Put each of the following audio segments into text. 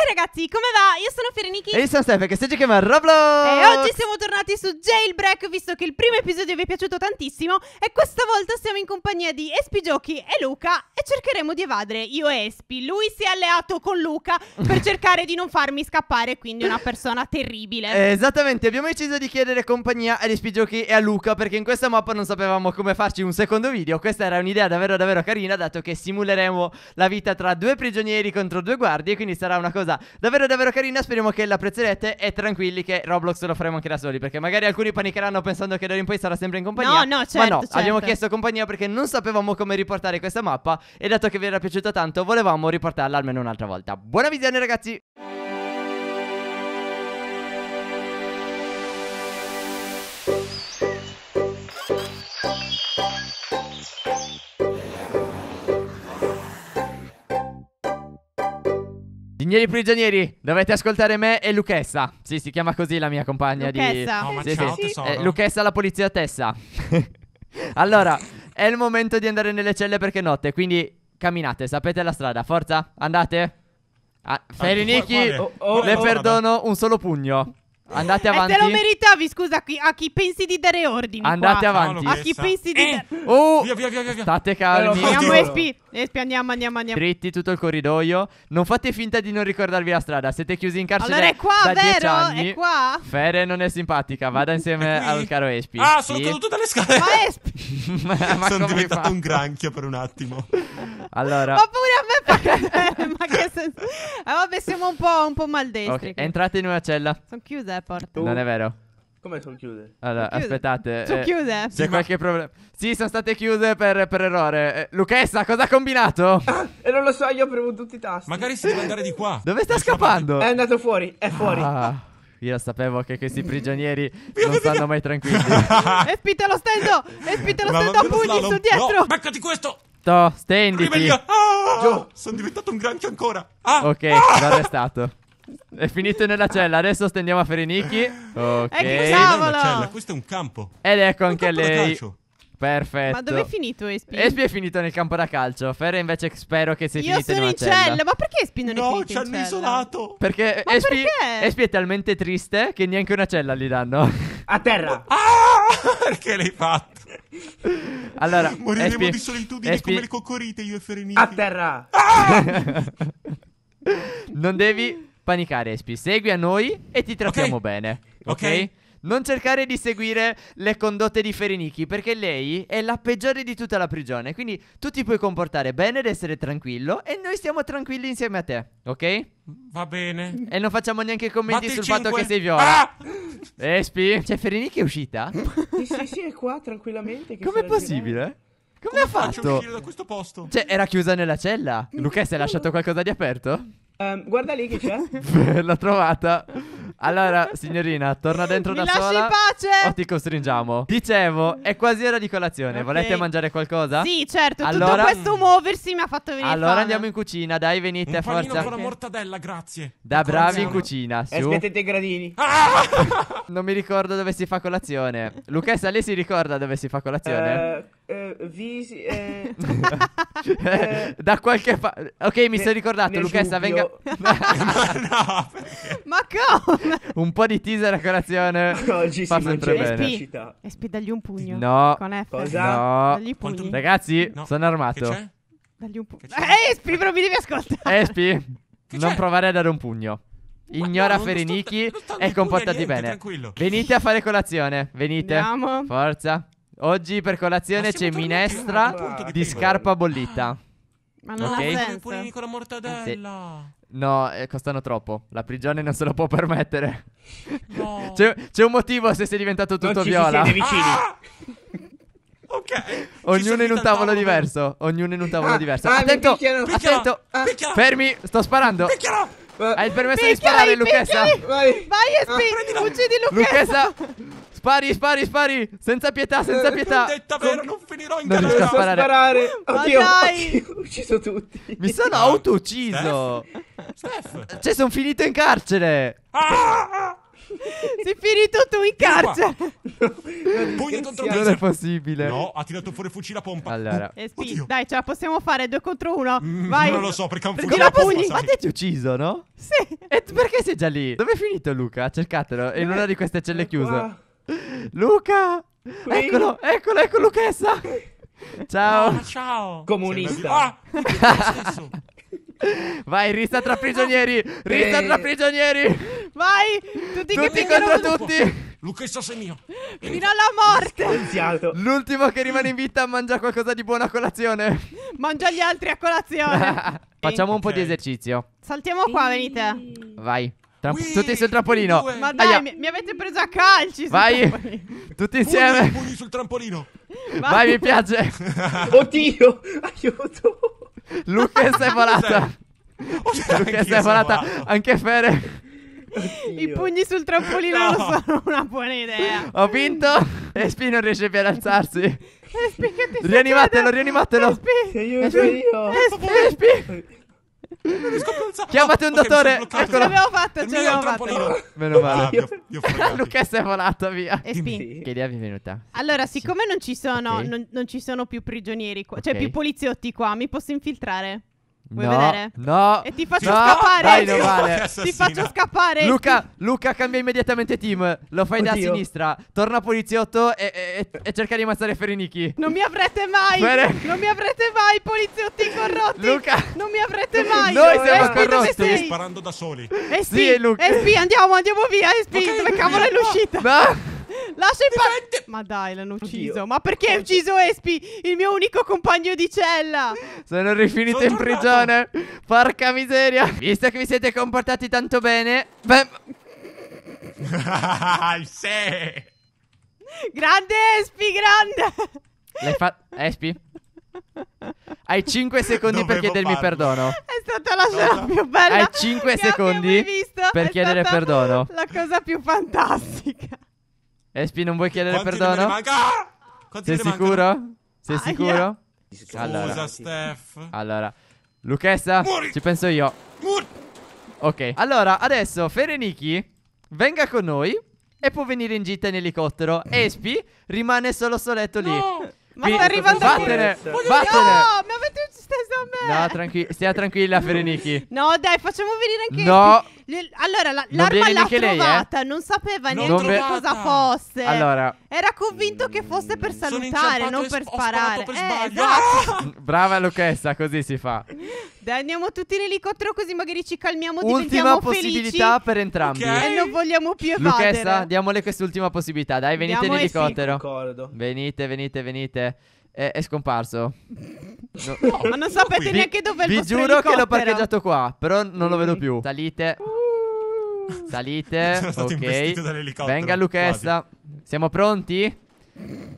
Hey ragazzi, come va? Io sono Fereniki E io sono Steph, che stai chiamando Roblox E oggi siamo tornati su Jailbreak, visto che il primo episodio vi è piaciuto tantissimo E questa volta siamo in compagnia di Espi Giochi e Luca E cercheremo di evadere io e Espi Lui si è alleato con Luca per cercare di non farmi scappare Quindi è una persona terribile Esattamente, abbiamo deciso di chiedere compagnia ad Espi Giochi e a Luca Perché in questa mappa non sapevamo come farci un secondo video Questa era un'idea davvero davvero carina Dato che simuleremo la vita tra due prigionieri contro due guardie Quindi sarà una cosa cosa davvero davvero carina, speriamo che l'apprezzerete e tranquilli che Roblox lo faremo anche da soli, perché magari alcuni panicheranno pensando che d'ora in poi sarà sempre in compagnia. No, no, certo, ma no, certo. abbiamo certo. chiesto compagnia perché non sapevamo come riportare questa mappa e dato che vi era piaciuta tanto, volevamo riportarla almeno un'altra volta. Buona visione ragazzi! miei prigionieri, dovete ascoltare me e Luchessa. Sì, si chiama così la mia compagna Lucchessa. di... Oh, sì, ciao, sì. Eh, Lucchessa la polizia Tessa. allora, è il momento di andare nelle celle perché è notte, quindi camminate, sapete la strada. Forza, andate. Ah, Felinichi, oh, oh, le oh. perdono un solo pugno. Andate eh, avanti. E eh, te lo meritavi, scusa, a chi pensi di dare ordini? Andate qua. avanti. No, a chi pensi di eh. dare... Oh, via, via, via, via. State calmi. Siamo SP. E andiamo, andiamo, andiamo. Dritti tutto il corridoio. Non fate finta di non ricordarvi la strada. Siete chiusi in carcere. Allora è qua, da vero? Anni. È qua. Fere non è simpatica. Vada insieme al caro Espi. Ah, sono sì. caduto dalle scale. Ma Espi. ma, ma sono diventato fa? un granchio per un attimo. allora. Ma pure a me fa ma che senso. Ah, vabbè, siamo un po', un po maldestri. Okay. Entrate in una cella. Sono chiusa, porta. Non è vero. Come sono chiuse? Allora, sono aspettate. Sono eh, chiuse. C'è ma... qualche problema. Sì, sono state chiuse per, per errore. Eh, Lucchessa, cosa ha combinato? e non lo so, io ho premuto tutti i tasti. Magari si deve andare di qua. Dove sta scappando? È andato fuori, è fuori. Ah. Io sapevo che questi prigionieri non stanno mai tranquilli. e spite lo stendo! E spite lo stendo a pugni su dietro! No, beccati questo! To, stenditi! Ah, sono diventato un granchio ancora! Ah, ok, ah. l'ho arrestato. È finito nella cella. Adesso stendiamo a Ferenicchi. Ok. Eh, cavolo! Questo è un campo. Ed ecco un anche lei. Perfetto. Ma dove è finito Espi? Espi è finito nel campo da calcio. Ferre invece spero che sia finito in cella. Io sono in cella. Ma perché Espi non no, è finito in cella? No, ci hanno isolato. Perché Espi, perché? Espi è talmente triste che neanche una cella gli danno. A terra. Ah, perché l'hai fatto? Allora, Moriremo Espi, di solitudine Espi... come le cocorite io e Ferenini. A terra. Ah! non devi Panicare Espi, segui a noi e ti trattiamo okay. bene. Ok? okay. Non cercare di seguire le condotte di Ferenichi perché lei è la peggiore di tutta la prigione. Quindi tu ti puoi comportare bene ed essere tranquillo e noi stiamo tranquilli insieme a te, ok? Va bene. E non facciamo neanche commenti Batti sul 5. fatto che sei viola. Ah! Espi, cioè Ferenichi è uscita? sì, sì, sì, è qua tranquillamente. Com'è possibile? Come, Come ha fatto? faccio uscire da questo posto? Cioè, era chiusa nella cella. si è lasciato qualcosa di aperto? Um, guarda lì che c'è. L'ho trovata. Allora, signorina, torna dentro Mi da sola. in pace! O ti costringiamo. Dicevo, è quasi ora di colazione. Okay. Volete mangiare qualcosa? Sì, certo. Allora... Tutto questo muoversi mi ha fatto venire Allora fame. andiamo in cucina, dai, venite, Un forza. Un con la mortadella, grazie. Da bravi in cucina, su. E smettete i gradini. Ah! non mi ricordo dove si fa colazione. Luchessa, lei si ricorda dove si fa colazione? Eh eh, visi, eh, eh, da qualche parte. Ok, mi sono ricordato. Lucchessa, venga. ma, no, ma come? Un po' di teaser a colazione. Oggi fa si sempre bene. Espi, dagli un pugno. No. Con F. Cosa? No. Dagli pugni. Ragazzi, no. sono armato. Dagli un pugno. Eh, Espi, però mi devi ascoltare. Espi, non provare a dare un pugno. Ignora no, Ferinichi e comportati niente, bene. Tranquillo. Venite a fare colazione. Venite. Andiamo. Forza. Oggi per colazione c'è minestra di, di scarpa bollita. Ma non okay. ha senso. Pulini con la mortadella. Sì. No, eh, costano troppo. La prigione non se lo può permettere. No. c'è, c'è, un motivo se sei diventato tutto non ci viola. Si vicini. Ah! ok. Ognuno in un tavolo, tavolo diverso. Ognuno in un tavolo ah, diverso. Ah, attento, picchiano. attento. Ah. Picchiano. Fermi, sto sparando. Picchiano. Hai il permesso picchiali, di sparare, picchiali. Lucchessa? Vai, vai e ah, spingi. Ah, Uccidi Lucchessa. Lucchessa. Spari, spari, spari. Senza pietà, senza eh, pietà. Detta vero, non finirò in non galera. Non sparare. sparare. Oddio, Ma dai. ho ucciso tutti. Mi sono no. auto-ucciso. Steph. Cioè, sono finito in carcere. Ah, ah, ah! Sei finito tu in carcere. No, Pugno contro Non è possibile. No, ha tirato fuori fucile a pompa. Allora, eh, sì, dai, ce la possiamo fare due contro uno. Mm, Vai. Non lo so perché ha un fucile a pompa. Ma te ti ho ucciso, no? Sì. E perché sei già lì? Dove è finito Luca? Cercatelo. È in una di queste celle chiuse. Qua. Luca! Qui? Eccolo, eccolo, ecco Lucchessa! Ciao! Ah, ciao! Comunista! Vai, rista tra prigionieri! Eh. Rista tra prigionieri! Vai! Tutti, tutti contro tutti! Lucchessa sei mio! Fino alla morte! L'ultimo che rimane in vita mangia qualcosa di buono a colazione! Mangia gli altri a colazione! Facciamo un po' di esercizio. Saltiamo qua, venite! Vai! Tram- Wii, tutti sul trampolino. Due. Ma dai, mi, mi, avete preso a calci. Vai, tutti insieme. Pugni, pugni sul trampolino. Vai, Vai mi piace. Oddio, aiuto. Luca sei volata. Oh, Luca sei volata. Anche Fere. Oddio. I pugni sul trampolino no. non sono una buona idea. Ho vinto. Espi non riesce più ad alzarsi. Rianimatelo, rianimatelo. Espi, aiuto io. Espi. Chiamate un dottore. Okay, ecco, l'abbiamo fatta. Ce l'abbiamo fatta. Meno male. Ah, Lucchessa è volata via. E spin. Che idea vi è venuta? Allora, siccome non ci sono, okay. non, non, ci sono più prigionieri qua, cioè okay. cioè più poliziotti qua, mi posso infiltrare? Vuoi no, vedere? No. E ti faccio no, scappare. Dai, non vale. Ti faccio scappare. Luca, Luca, cambia immediatamente team. Lo fai Oddio. da sinistra. Torna poliziotto e, e, e, cerca di ammazzare Ferenichi. Non mi avrete mai. Bene. Non mi avrete mai, poliziotti corrotti. Luca. Non mi avrete mai. Noi no, siamo SP, corrotti. Stai sparando da soli. Espi, sì, Luca. Espi, andiamo, andiamo via. Espi, okay, dove cavolo no. è l'uscita? No. Lascia in pace. Ma dai, l'hanno ucciso. Oddio. Ma perché hai ucciso Espi, il mio unico compagno di cella? Sono rifinito Sono in prigione. Porca miseria. Visto che vi siete comportati tanto bene, beh. sì. Grande Espi, grande. L'hai fatto. Espi? Hai 5 secondi Dovevo per chiedermi farlo. perdono. È stata la scena più bella. Hai 5 secondi per è chiedere perdono. La cosa più fantastica. Espi, non vuoi chiedere Quanti perdono? Manca? Quanti Sei sicuro? Sei ah, sicuro? Scusa, allora. Steph. Allora, Luchessa, Muri. ci penso io. Muri. Ok, allora adesso Fereniki venga con noi e può venire in gita in elicottero. Espi rimane solo soletto lì. No. Ma sta arrivando Vattene Vattene No mi avete ucciso a me No tranqui stia tranquilla Fereniki No dai facciamo venire anche No allora, la, l'arma l'ha lei, eh? non sapeva non neanche trovata. cosa ah. fosse. Allora, Era convinto che fosse per salutare, non per sparare. Per eh, esatto. Brava Lucchessa, così si fa. Dai, andiamo tutti in elicottero così magari ci calmiamo, Ultima possibilità felici. per entrambi. Okay. E non vogliamo più evadere. Lucchessa, diamole quest'ultima possibilità. Dai, venite andiamo in elicottero. Sì. Venite, venite, venite. È, è scomparso. No. no. Ma non sapete qui. neanche dove è il Vi giuro che l'ho parcheggiato qua, però non lo vedo mm. più. Salite. Salite. ok. Venga Lucchessa. Siamo pronti?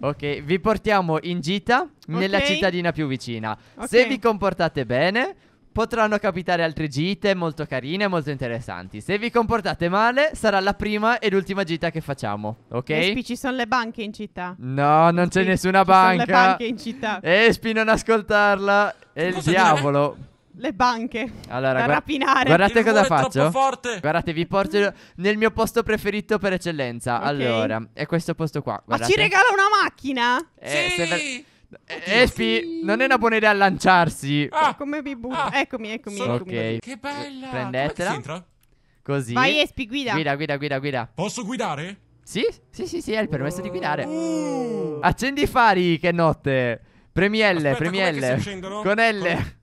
Ok, vi portiamo in gita okay. nella cittadina più vicina. Okay. Se vi comportate bene, potranno capitare altre gite molto carine e molto interessanti. Se vi comportate male, sarà la prima ed ultima gita che facciamo, ok? Espi, ci sono le banche in città. No, non c'è sì, nessuna banca. Ci sono le banche in città. Espi, non ascoltarla. È il diavolo. Dire? le banche allora, da guard- rapinare. Guardate Il cosa faccio. Guardate, vi porto nel mio posto preferito per eccellenza. Okay. Allora, è questo posto qua. Guardate. Ma ci regala una macchina? Eh, sì. Ver- eh, Espi, eh, sì. non è una buona idea lanciarsi. Ah, cioè, come mi butto? Ah, eccomi, eccomi, eccomi. Ok. Che bella. Prendetela. Così. Vai, Espi, guida. Guida, guida, guida, guida. Posso guidare? Sì, sì, sì, sì, hai il permesso di guidare. Uh. Accendi i fari, che notte. Premi L, Aspetta, premi L. Con L. Con...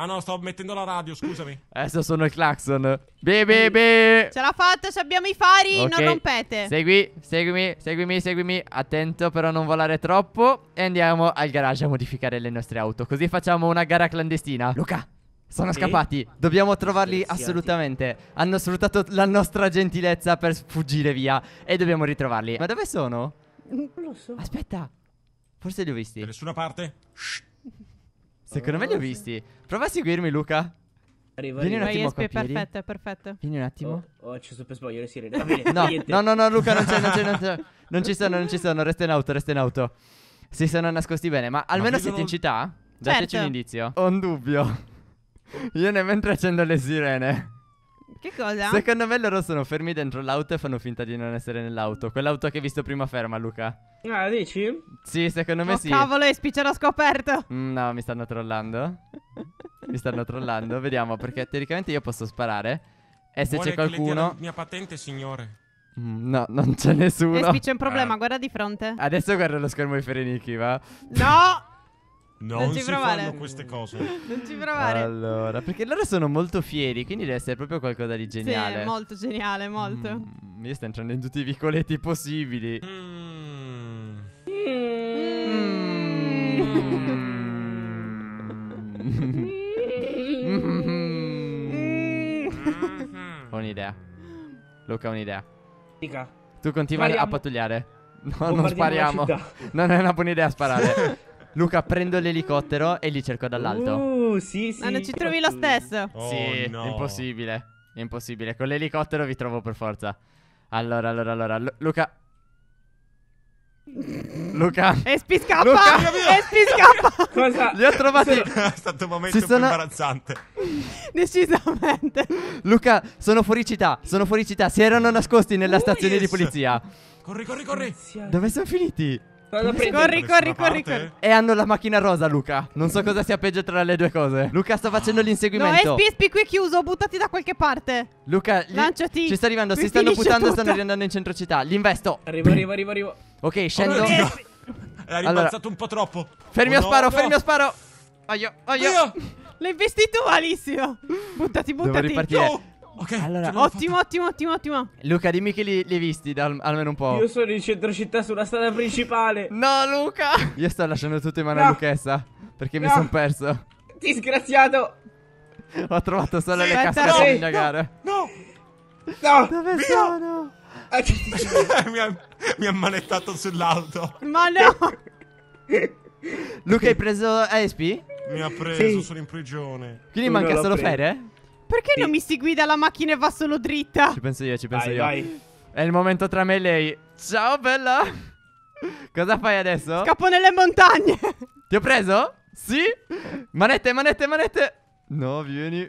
Ah no, sto mettendo la radio, scusami. Adesso sono il clacson. Bebe, be. Ce l'ha fatta, se abbiamo i fari, okay. non rompete. Segui, seguimi, seguimi, seguimi. Attento però a non volare troppo. E andiamo al garage a modificare le nostre auto. Così facciamo una gara clandestina. Luca, sono scappati. Dobbiamo trovarli assolutamente. Hanno sfruttato la nostra gentilezza per fuggire via. E dobbiamo ritrovarli. Ma dove sono? Non lo so. Aspetta. Forse li ho visti. Da nessuna parte. Shh. Secondo me li ho visti. Prova a seguirmi, Luca. Arriva, Vieni arriva. un attimo Espe, perfetto, perfetto. Vieni un attimo. Oh, oh, ho oh, acceso oh, per sbaglio le sirene. no, no, no, no, Luca, non c'è, non c'è, non c'è. Non ci sono, non ci sono. Resta in auto, resta in auto. Si sono nascosti bene, ma almeno ma siete non... in città? Dateci certo. un indizio. Ho un dubbio. Io ne mentre accendo le sirene. Che cosa? Secondo me loro sono fermi dentro l'auto e fanno finta di non essere nell'auto. Quell'auto che hai visto prima ferma, Luca. Ah, dici? Sì, secondo me oh, sì. cavolo, Espice l'ha scoperto. Mm, no, mi stanno trollando. mi stanno trollando. Vediamo, perché teoricamente io posso sparare. E se Vuole c'è qualcuno... mia patente, signore. Mm, no, non c'è nessuno. Espice c'è un problema, ah. guarda di fronte. Adesso guarda lo schermo di Ferenichi, va? No! Non, non ci provare. fanno queste cose. non ci provare. Allora, perché loro sono molto fieri, quindi deve essere proprio qualcosa di geniale. Sì, molto geniale, molto. Mm, io sto entrando in tutti i vicoletti possibili. Mm. Mm. Ho un'idea. Luca, ho un'idea. Dica. Tu continua Spariamo. a pattugliare. No, non spariamo. Non è una buona idea sparare. Luca, prendo l'elicottero e li cerco dall'alto. Uh, sì, sì. Ma non ci trovi lo stesso. Oh, sì, no. impossibile. Impossibile. Con l'elicottero vi trovo per forza. Allora, allora, allora. Luca, Luca cambia. Espi scappa. Lo cambia Espi scappa. Cosa? Li ho trovati. È stato un momento si sono... imbarazzante. Decisamente. Luca, sono fuori città. Sono fuori città. Si erano nascosti nella oh, stazione yes. di polizia. Corri, corri, corri. Dove sono finiti? Corri, corri, corri, corri, corri. E hanno la macchina rosa, Luca. Non so cosa sia peggio tra le due cose. Luca sta facendo l'inseguimento. No, Espi, qui è chiuso. Buttati da qualche parte. Luca, gli... lanciati. Ci sta arrivando. Si stanno buttando. Stanno riandando in centro città. L'investo. Arrivo, arrivo, arrivo, arrivo. Ok, scendo. Oh, no, no. L'ha rimbalzato allora. un po' troppo. Fermi oh, no, sparo, no. fermi a sparo. Aio, aio. L'hai investito malissimo. Buttati, buttati. Devo ripartire. No. Ok, allora, ottimo, ottimo, ottimo, ottimo. Luca, dimmi che li, li hai visti da, almeno un po'. Io sono in centro città sulla strada principale. no, Luca. Io sto lasciando tutto in mano no. a Luchessa. Perché no. mi sono perso. Disgraziato. Ho trovato solo sì, le cascate no, da indagare. No, no. Dove Via. sono? Ah, mi, ha, mi ha manettato sull'auto. Ma no. Luca, hai preso ASP? Mi ha preso, sì. sono in prigione. Quindi Uno manca solo Fede? Perché sì. non mi si guida la macchina e va solo dritta? Ci penso io, ci penso vai, io. Vai. È il momento tra me e lei. Ciao, bella. Cosa fai adesso? Scappo nelle montagne. Ti ho preso? Sì? Manette, manette, manette. No, vieni.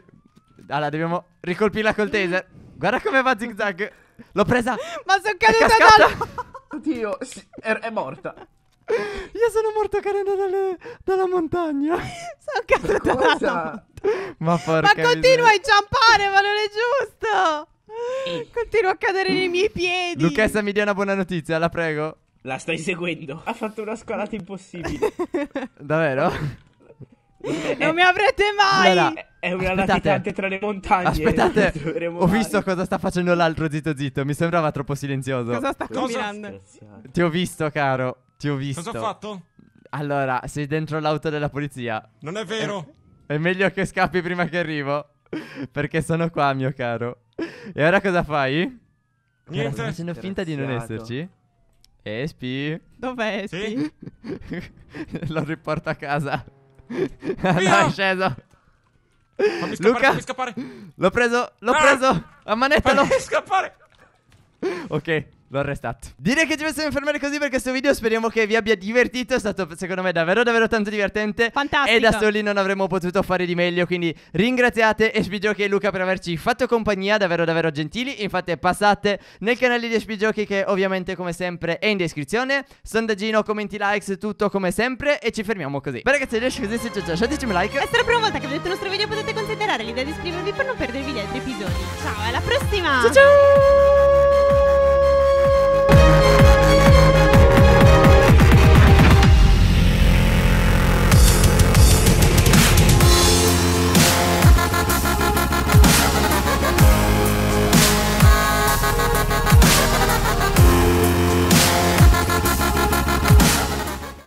Allora, dobbiamo ricolpirla col taser. Guarda come va zigzag. L'ho presa. Ma sono caduta dalla... Oddio, è, è morta. Io sono morto cadendo dalle, dalla montagna. Sono caduta cosa? Ma, ma continua a inciampare, ma non è giusto. Continua a cadere nei miei piedi. Lucchessa mi dia una buona notizia, la prego. La stai seguendo. Ha fatto una scalata impossibile. Davvero? Eh, non mi avrete mai. Allora, è una latitante tra le montagne. Aspettate, ho mai. visto cosa sta facendo l'altro zitto zitto. Mi sembrava troppo silenzioso. Cosa sta cosa combinando? Ti ho visto, caro. Ti ho visto. Cosa ho fatto? Allora, sei dentro l'auto della polizia. Non è vero. È, è meglio che scappi prima che arrivo. Perché sono qua, mio caro. E ora cosa fai? Niente. Cioè, Sto facendo finta di non esserci. Espi, dov'è Espi? Sì? Lo riporto a casa. no, è sceso. scappare, Luca, fammi scappare. L'ho preso, l'ho ah! preso. Ammanettalo. Fammi scappare. ok. L'ho restato. Direi che ci possiamo fermare così per questo video. Speriamo che vi abbia divertito. È stato, secondo me, davvero, davvero tanto divertente. Fantastico. E da soli non avremmo potuto fare di meglio. Quindi ringraziate Espigiochi e Luca per averci fatto compagnia. Davvero, davvero gentili. Infatti, passate nel canale di Espigiochi, che ovviamente, come sempre, è in descrizione. Sondaggino, commenti, likes, tutto come sempre. E ci fermiamo così. Beh, ragazzi, adesso così se ci lasciateci un like. E se è la prima volta che vedete il nostro video, potete considerare l'idea di iscrivervi per non perdervi gli altri episodi. Ciao, alla prossima. Ciao, ciao.